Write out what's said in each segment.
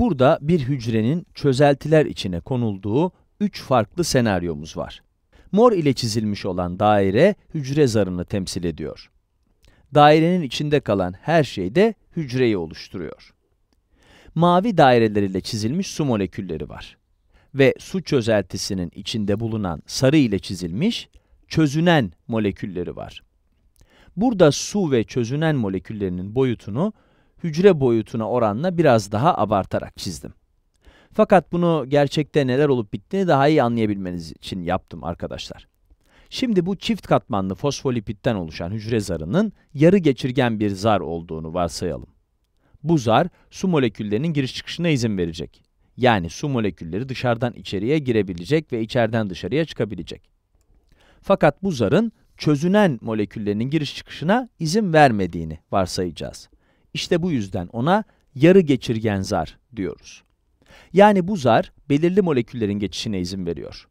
Burada bir hücrenin çözeltiler içine konulduğu üç farklı senaryomuz var. Mor ile çizilmiş olan daire hücre zarını temsil ediyor. Dairenin içinde kalan her şey de hücreyi oluşturuyor. Mavi daireler ile çizilmiş su molekülleri var. Ve su çözeltisinin içinde bulunan sarı ile çizilmiş çözünen molekülleri var. Burada su ve çözünen moleküllerinin boyutunu hücre boyutuna oranla biraz daha abartarak çizdim. Fakat bunu gerçekte neler olup bittiğini daha iyi anlayabilmeniz için yaptım arkadaşlar. Şimdi bu çift katmanlı fosfolipitten oluşan hücre zarının yarı geçirgen bir zar olduğunu varsayalım. Bu zar su moleküllerinin giriş çıkışına izin verecek. Yani su molekülleri dışarıdan içeriye girebilecek ve içeriden dışarıya çıkabilecek. Fakat bu zarın çözünen moleküllerinin giriş çıkışına izin vermediğini varsayacağız. İşte bu yüzden ona yarı geçirgen zar diyoruz. Yani bu zar belirli moleküllerin geçişine izin veriyor.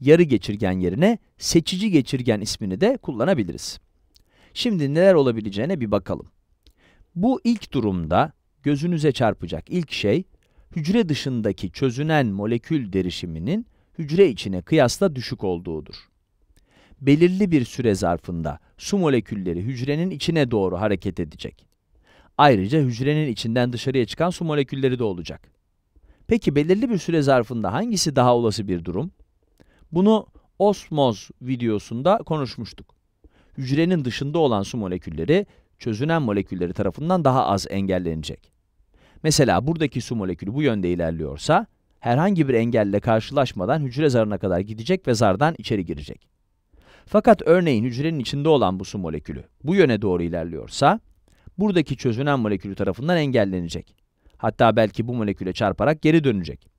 Yarı geçirgen yerine seçici geçirgen ismini de kullanabiliriz. Şimdi neler olabileceğine bir bakalım. Bu ilk durumda gözünüze çarpacak ilk şey, hücre dışındaki çözünen molekül derişiminin hücre içine kıyasla düşük olduğudur. Belirli bir süre zarfında su molekülleri hücrenin içine doğru hareket edecek. Ayrıca hücrenin içinden dışarıya çıkan su molekülleri de olacak. Peki belirli bir süre zarfında hangisi daha olası bir durum? Bunu osmoz videosunda konuşmuştuk. Hücrenin dışında olan su molekülleri çözünen molekülleri tarafından daha az engellenecek. Mesela buradaki su molekülü bu yönde ilerliyorsa, herhangi bir engelle karşılaşmadan hücre zarına kadar gidecek ve zardan içeri girecek. Fakat örneğin hücrenin içinde olan bu su molekülü bu yöne doğru ilerliyorsa, buradaki çözünen molekülü tarafından engellenecek. Hatta belki bu moleküle çarparak geri dönecek.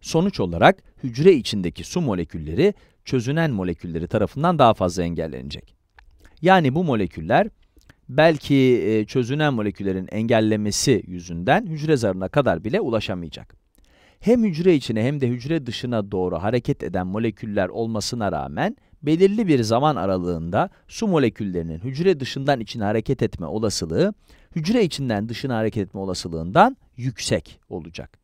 Sonuç olarak hücre içindeki su molekülleri çözünen molekülleri tarafından daha fazla engellenecek. Yani bu moleküller belki e, çözünen moleküllerin engellemesi yüzünden hücre zarına kadar bile ulaşamayacak hem hücre içine hem de hücre dışına doğru hareket eden moleküller olmasına rağmen belirli bir zaman aralığında su moleküllerinin hücre dışından içine hareket etme olasılığı hücre içinden dışına hareket etme olasılığından yüksek olacak.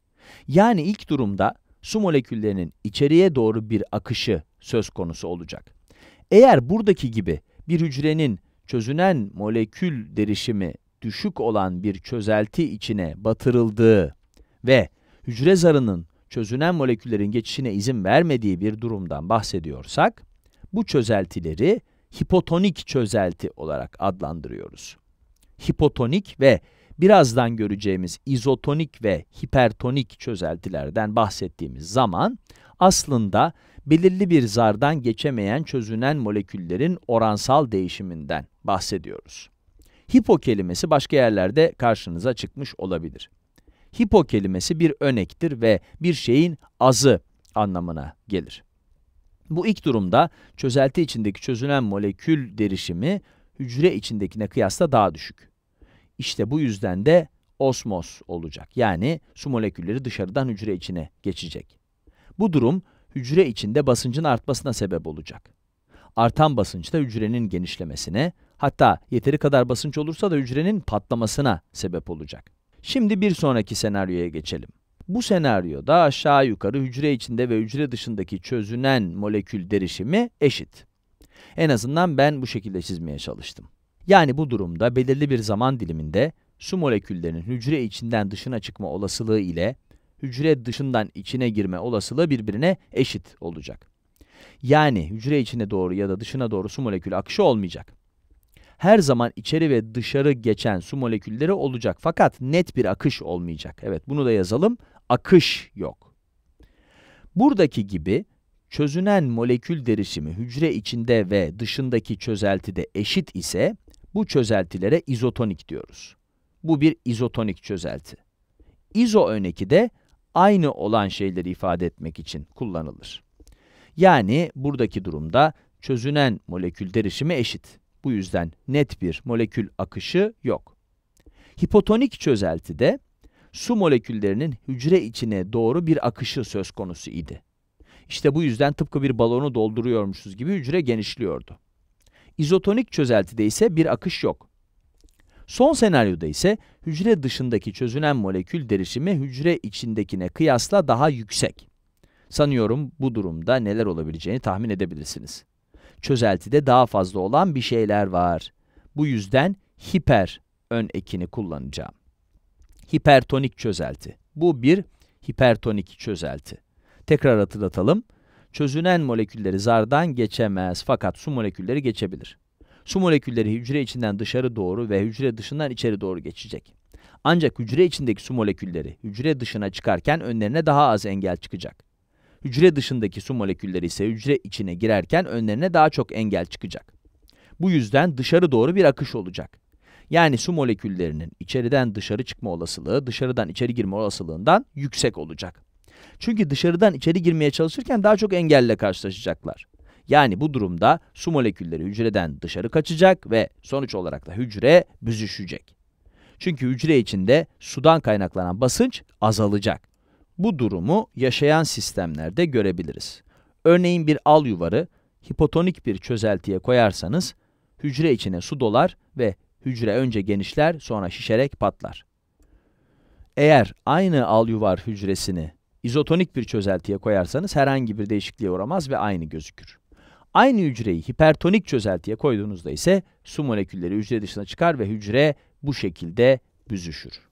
Yani ilk durumda su moleküllerinin içeriye doğru bir akışı söz konusu olacak. Eğer buradaki gibi bir hücrenin çözünen molekül derişimi düşük olan bir çözelti içine batırıldığı ve hücre zarının çözünen moleküllerin geçişine izin vermediği bir durumdan bahsediyorsak, bu çözeltileri hipotonik çözelti olarak adlandırıyoruz. Hipotonik ve birazdan göreceğimiz izotonik ve hipertonik çözeltilerden bahsettiğimiz zaman aslında belirli bir zardan geçemeyen çözünen moleküllerin oransal değişiminden bahsediyoruz. Hipo kelimesi başka yerlerde karşınıza çıkmış olabilir. Hipo kelimesi bir önektir ve bir şeyin azı anlamına gelir. Bu ilk durumda çözelti içindeki çözünen molekül derişimi hücre içindekine kıyasla daha düşük. İşte bu yüzden de osmos olacak. Yani su molekülleri dışarıdan hücre içine geçecek. Bu durum hücre içinde basıncın artmasına sebep olacak. Artan basınç da hücrenin genişlemesine, hatta yeteri kadar basınç olursa da hücrenin patlamasına sebep olacak. Şimdi bir sonraki senaryoya geçelim. Bu senaryoda aşağı yukarı hücre içinde ve hücre dışındaki çözünen molekül derişimi eşit. En azından ben bu şekilde çizmeye çalıştım. Yani bu durumda belirli bir zaman diliminde su moleküllerinin hücre içinden dışına çıkma olasılığı ile hücre dışından içine girme olasılığı birbirine eşit olacak. Yani hücre içine doğru ya da dışına doğru su molekülü akışı olmayacak her zaman içeri ve dışarı geçen su molekülleri olacak. Fakat net bir akış olmayacak. Evet bunu da yazalım. Akış yok. Buradaki gibi çözünen molekül derişimi hücre içinde ve dışındaki çözeltide eşit ise bu çözeltilere izotonik diyoruz. Bu bir izotonik çözelti. İzo öneki de aynı olan şeyleri ifade etmek için kullanılır. Yani buradaki durumda çözünen molekül derişimi eşit. Bu yüzden net bir molekül akışı yok. Hipotonik çözeltide su moleküllerinin hücre içine doğru bir akışı söz konusu idi. İşte bu yüzden tıpkı bir balonu dolduruyormuşuz gibi hücre genişliyordu. İzotonik çözeltide ise bir akış yok. Son senaryoda ise hücre dışındaki çözünen molekül derişimi hücre içindekine kıyasla daha yüksek. Sanıyorum bu durumda neler olabileceğini tahmin edebilirsiniz çözeltide daha fazla olan bir şeyler var. Bu yüzden hiper ön ekini kullanacağım. Hipertonik çözelti. Bu bir hipertonik çözelti. Tekrar hatırlatalım. Çözünen molekülleri zardan geçemez fakat su molekülleri geçebilir. Su molekülleri hücre içinden dışarı doğru ve hücre dışından içeri doğru geçecek. Ancak hücre içindeki su molekülleri hücre dışına çıkarken önlerine daha az engel çıkacak. Hücre dışındaki su molekülleri ise hücre içine girerken önlerine daha çok engel çıkacak. Bu yüzden dışarı doğru bir akış olacak. Yani su moleküllerinin içeriden dışarı çıkma olasılığı, dışarıdan içeri girme olasılığından yüksek olacak. Çünkü dışarıdan içeri girmeye çalışırken daha çok engelle karşılaşacaklar. Yani bu durumda su molekülleri hücreden dışarı kaçacak ve sonuç olarak da hücre büzüşecek. Çünkü hücre içinde sudan kaynaklanan basınç azalacak. Bu durumu yaşayan sistemlerde görebiliriz. Örneğin bir al yuvarı hipotonik bir çözeltiye koyarsanız hücre içine su dolar ve hücre önce genişler sonra şişerek patlar. Eğer aynı al yuvar hücresini izotonik bir çözeltiye koyarsanız herhangi bir değişikliğe uğramaz ve aynı gözükür. Aynı hücreyi hipertonik çözeltiye koyduğunuzda ise su molekülleri hücre dışına çıkar ve hücre bu şekilde büzüşür.